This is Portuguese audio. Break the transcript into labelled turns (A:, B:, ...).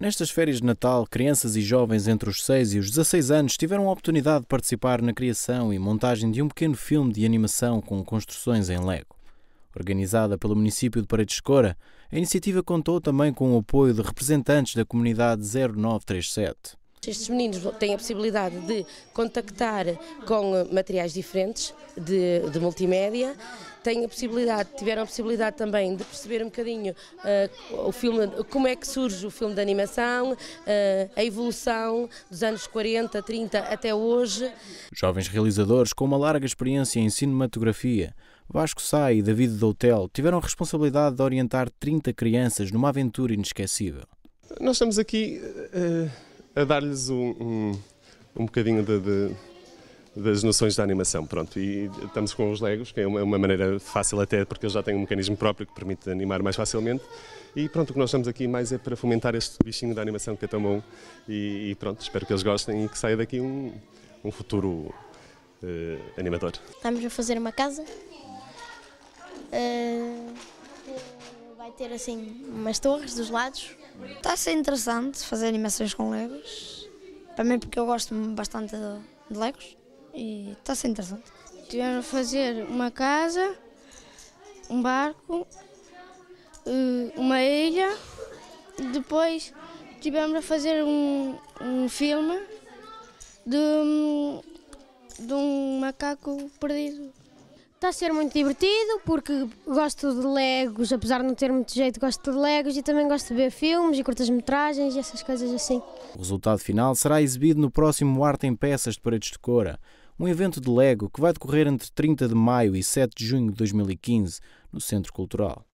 A: Nestas férias de Natal, crianças e jovens entre os 6 e os 16 anos tiveram a oportunidade de participar na criação e montagem de um pequeno filme de animação com construções em Lego. Organizada pelo município de Paredes Cora, a iniciativa contou também com o apoio de representantes da comunidade 0937.
B: Estes meninos têm a possibilidade de contactar com eh, materiais diferentes de, de multimédia, têm a possibilidade, tiveram a possibilidade também de perceber um bocadinho uh, o filme, como é que surge o filme de animação, uh, a evolução dos anos 40, 30 até hoje.
A: Jovens realizadores com uma larga experiência em cinematografia, Vasco Sá e David Doutel tiveram a responsabilidade de orientar 30 crianças numa aventura inesquecível.
C: Nós estamos aqui. Uh
A: a dar-lhes um, um, um, bocadinho de, de
C: das noções da animação, pronto, e estamos com os Legos, que é uma, é uma maneira fácil até, porque eles já têm um mecanismo próprio que permite animar mais facilmente, e pronto, o que nós estamos aqui mais é para fomentar este bichinho da animação que é tão bom, e, e pronto, espero que eles gostem e que saia daqui um, um futuro uh, animador.
D: Estamos a fazer uma casa, uh, vai ter assim umas torres dos lados, Está a ser interessante fazer animações com Legos, também porque eu gosto bastante de, de Legos e está a ser interessante. Tivemos a fazer uma casa, um barco, eh, uma ilha, depois tivemos a fazer um, um filme de, de um macaco perdido. Está a ser muito divertido porque gosto de Legos, apesar de não ter muito jeito, gosto de Legos e também gosto de ver filmes e curtas-metragens e essas coisas assim.
A: O resultado final será exibido no próximo Arte em Peças de Paredes de Cora, um evento de Lego que vai decorrer entre 30 de maio e 7 de junho de 2015 no Centro Cultural.